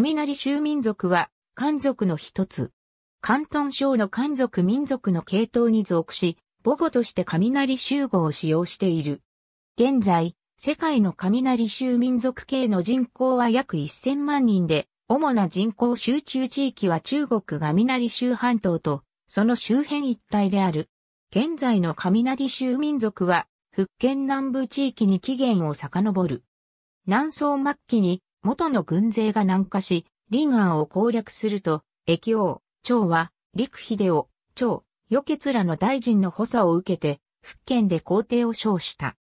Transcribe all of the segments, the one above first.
雷州民族は、漢族の一つ。関東省の漢族民族の系統に属し、母語として雷州語を使用している。現在、世界の雷州民族系の人口は約1000万人で、主な人口集中地域は中国が雷州半島と、その周辺一帯である。現在の雷州民族は、福建南部地域に起源を遡る。南宋末期に元の軍勢が南下し、林安を攻略すると、駅王、長は、陸秀夫、長、与傑らの大臣の補佐を受けて、福建で皇帝を称した。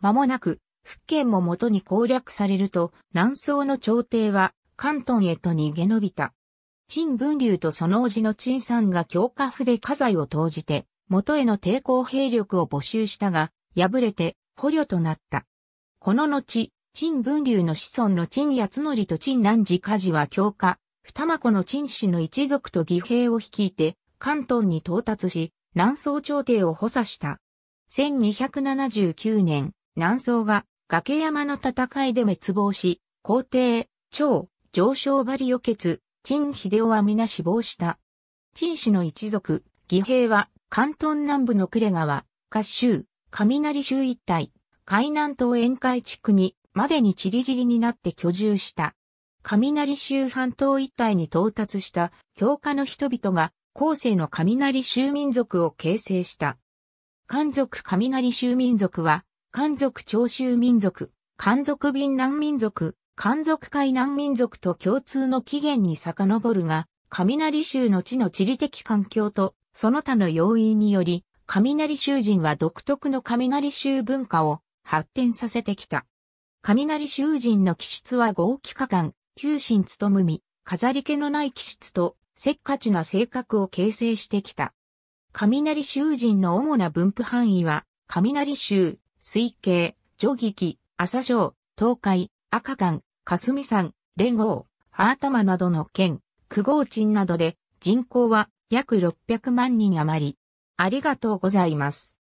間もなく、福建も元に攻略されると、南宋の朝廷は、関東へと逃げ延びた。陳文流とその叔父の陳さんが強化府で家財を投じて、元への抵抗兵力を募集したが、敗れて捕虜となった。この後、陳文流の子孫の陳八則と陳南寺家事は強化、二間子の陳氏の一族と義兵を率いて、関東に到達し、南宋朝廷を補佐した。1279年、南宋が崖山の戦いで滅亡し、皇帝、長、上昇張り与決、陳秀夫は皆死亡した。陳氏の一族、義兵は、関東南部の呉川、合州、雷州一帯、海南島沿海地区にまでに散り散りになって居住した。雷州半島一帯に到達した強化の人々が後世の雷州民族を形成した。漢族雷州民族は、漢族長州民族、漢族便南民族、漢族海南民族と共通の起源に遡るが、雷州の地の地理的環境とその他の要因により、雷州人は独特の雷州文化を発展させてきた。雷囚人の気質は豪気化感、急心務み、飾り気のない気質と、せっかちな性格を形成してきた。雷囚人の主な分布範囲は、雷州、水系、上劇、朝章、東海、赤間、霞山、連合、ハータマなどの県、九号鎮などで、人口は約600万人余り。ありがとうございます。